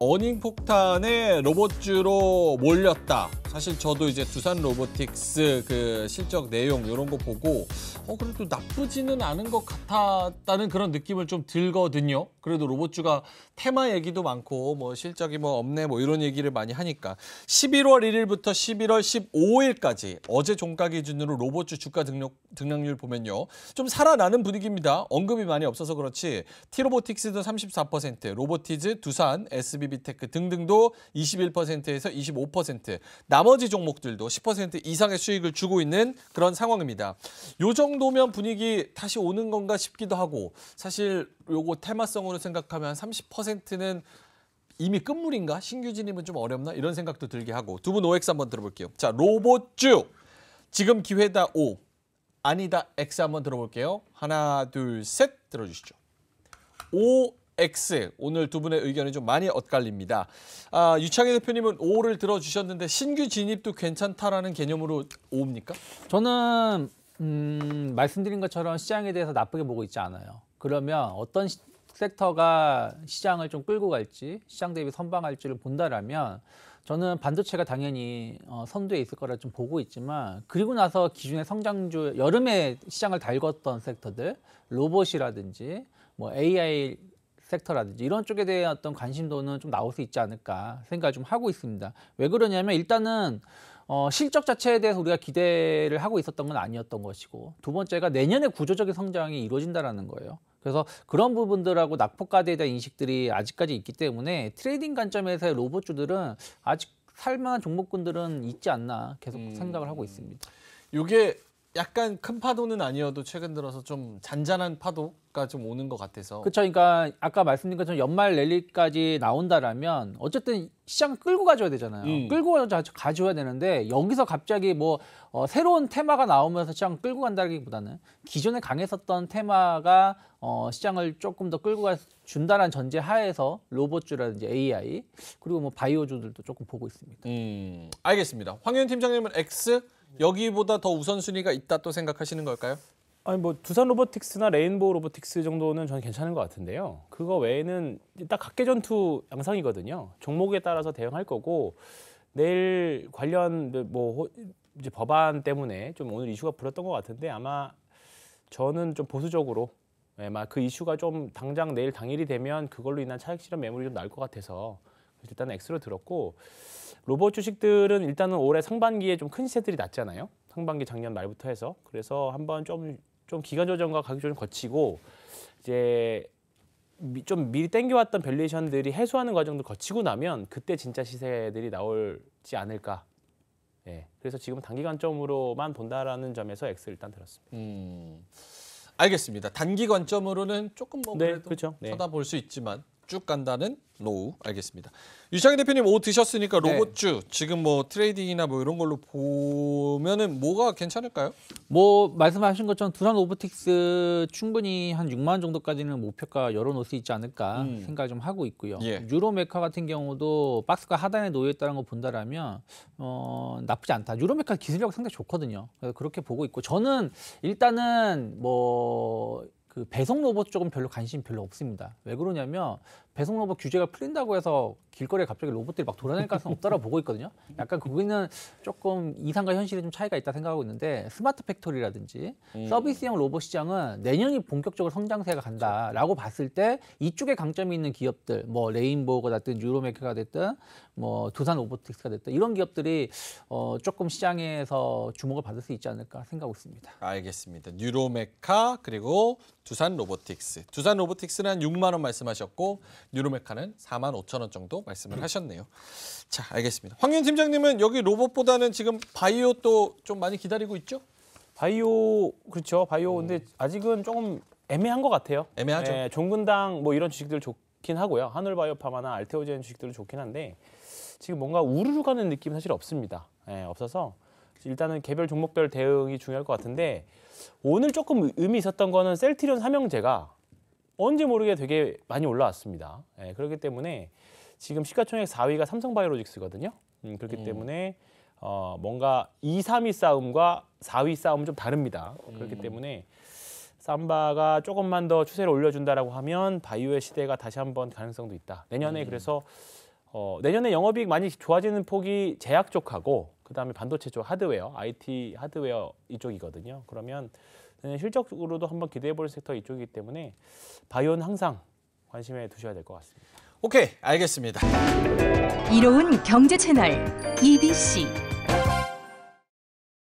어닝 폭탄에 로봇주로 몰렸다. 사실 저도 이제 두산 로보틱스 그 실적 내용 이런 거 보고 어 그래도 나쁘지는 않은 것 같았다는 그런 느낌을 좀 들거든요. 그래도 로봇주가 테마 얘기도 많고 뭐 실적이 뭐 없네 뭐 이런 얘기를 많이 하니까 11월 1일부터 11월 15일까지 어제 종가 기준으로 로봇주 주가 등록 등락률 보면요. 좀 살아나는 분위기입니다. 언급이 많이 없어서 그렇지. 티로보틱스도 34%, 로보티즈, 두산, SB 비비테크 등등도 21%에서 25% 나머지 종목들도 10% 이상의 수익을 주고 있는 그런 상황입니다. 요 정도면 분위기 다시 오는 건가 싶기도 하고 사실 요거 테마성으로 생각하면 30%는 이미 끝물인가? 신규 진입은 좀 어렵나? 이런 생각도 들게 하고 두 분 OX 한번 들어볼게요. 자 로봇주 지금 기회다 O 아니다 X 한번 들어볼게요. 하나 둘 셋 들어주시죠. O X. 오늘 두 분의 의견이 좀 많이 엇갈립니다. 아, 유창희 대표님은 O를 들어주셨는데 신규 진입도 괜찮다라는 개념으로 O입니까? 저는 음, 말씀드린 것처럼 시장에 대해서 나쁘게 보고 있지 않아요. 그러면 어떤 시, 섹터가 시장을 좀 끌고 갈지 시장 대비 선방할지를 본다라면 저는 반도체가 당연히 어, 선두에 있을 거라 좀 보고 있지만 그리고 나서 기준의 성장주 여름에 시장을 달궜던 섹터들 로봇이라든지 뭐 AI 섹터라든지 이런 쪽에 대한 어떤 관심도는 좀 나올 수 있지 않을까 생각을 좀 하고 있습니다. 왜 그러냐면 일단은 어, 실적 자체에 대해서 우리가 기대를 하고 있었던 건 아니었던 것이고 두 번째가 내년에 구조적인 성장이 이루어진다라는 거예요. 그래서 그런 부분들하고 낙폭가대에 대한 인식들이 아직까지 있기 때문에 트레이딩 관점에서의 로봇주들은 아직 살만한 종목군들은 있지 않나 계속 음... 생각을 하고 있습니다. 이게 약간 큰 파도는 아니어도 최근 들어서 좀 잔잔한 파도가 좀 오는 것 같아서 그렇죠. 그러니까 아까 말씀드린 것처럼 연말 랠리까지 나온다라면 어쨌든 시장을 끌고 가줘야 되잖아요. 음. 끌고 가져야 가 되는데 여기서 갑자기 뭐 어, 새로운 테마가 나오면서 시장을 끌고 간다기보다는 기존에 강했었던 테마가 어, 시장을 조금 더 끌고 가 준다는 전제 하에서 로봇주라든지 AI 그리고 뭐 바이오주들도 조금 보고 있습니다. 음, 알겠습니다. 황현 팀장님은 X 여기보다 더 우선순위가 있다 또 생각하시는 걸까요? 아니 뭐 두산 로보틱스나 레인보우 로보틱스 정도는 저는 괜찮은 것 같은데요. 그거 외에는 딱 각계 전투 양상이거든요. 종목에 따라서 대응할 거고 내일 관련 뭐, 뭐 이제 법안 때문에 좀 오늘 이슈가 불었던 것 같은데 아마 저는 좀 보수적으로 아마 예, 그 이슈가 좀 당장 내일 당일이 되면 그걸로 인한 차익 실현 매물이 좀날것 같아서 일단 X로 들었고 로봇 주식들은 일단은 올해 상반기에 좀 큰 시세들이 났잖아요. 상반기 작년 말부터 해서 그래서 한번 좀 좀 기간 조정과 가격 조정 거치고 이제 좀 미리 땡겨왔던 밸리에이션들이 해소하는 과정도 거치고 나면 그때 진짜 시세들이 나올지 않을까. 예. 그래서 지금 단기관점으로만 본다라는 점에서 X 일단 들었습니다. 음. 알겠습니다. 단기 관점으로는 조금 뭐 네, 그래도 그렇죠. 네. 쳐다볼 네. 수 있지만 쭉 간다는 노우 알겠습니다. 유창희 대표님 오 드셨으니까 로봇주 네. 지금 뭐 트레이딩이나 뭐 이런 걸로 보면은 뭐가 괜찮을까요? 뭐 말씀하신 것처럼 두산 로보틱스 충분히 한 6만 정도까지는 목표가 열어놓을 수 있지 않을까 음. 생각 좀 하고 있고요. 예. 유로메카 같은 경우도 박스가 하단에 놓여 있다는 거 본다라면 어 나쁘지 않다. 유로메카 기술력 상당히 좋거든요. 그래서 그렇게 보고 있고 저는 일단은 뭐그 배송 로봇 쪽은 별로 관심 별로 없습니다. 왜 그러냐면 배송 로봇 규제가 풀린다고 해서 길거리에 갑자기 로봇들이 막 돌아다닐 가능성 없더라 보고 있거든요. 약간 그거는 조금 이상과 현실에 좀 차이가 있다 생각하고 있는데 스마트 팩토리라든지 음. 서비스형 로봇 시장은 내년이 본격적으로 성장세가 간다라고 봤을 때 이쪽에 강점이 있는 기업들 뭐 레인보우가 됐든 유로메이커가 됐든 뭐 두산 로보틱스가 됐든 이런 기업들이 어 조금 시장에서 주목을 받을 수 있지 않을까 생각하고 있습니다. 알겠습니다. 유로메카 그리고 두산 로보틱스. 두산 로보틱스는 한 6만 원 말씀하셨고 뉴로메카는 4만 5천 원 정도 말씀을 하셨네요. 자, 알겠습니다. 황윤 팀장님은 여기 로봇보다는 지금 바이오 또 좀 많이 기다리고 있죠? 바이오 그렇죠. 바이오 음. 근데 아직은 조금 애매한 것 같아요. 애매하죠. 예, 종근당 뭐 이런 주식들 좋긴 하고요. 하늘바이오파마나 알테오젠 주식들은 좋긴 한데 지금 뭔가 우르르 가는 느낌 사실 없습니다. 예, 없어서 일단은 개별 종목별 대응이 중요할 것 같은데 오늘 조금 의미 있었던 거는 셀트리온 삼형제가 언제 모르게 되게 많이 올라왔습니다. 예, 그렇기 때문에 지금 시가총액 4위가 삼성바이오로직스거든요. 음, 그렇기 음. 때문에 어, 뭔가 2, 3위 싸움과 4위 싸움 좀 다릅니다. 음. 그렇기 때문에 삼바가 조금만 더 추세를 올려준다라고 하면 바이오의 시대가 다시 한번 가능성도 있다. 내년에 음. 그래서 어, 내년에 영업이익 많이 좋아지는 폭이 제약 쪽하고 그다음에 반도체 쪽 하드웨어, IT 하드웨어 이쪽이거든요. 그러면 내년 네, 실적으로도 한번 기대해 볼 섹터 이쪽이기 때문에 바이오는 항상 관심에 두셔야 될 것 같습니다. 오케이, 알겠습니다. 이로운 경제 채널 EBC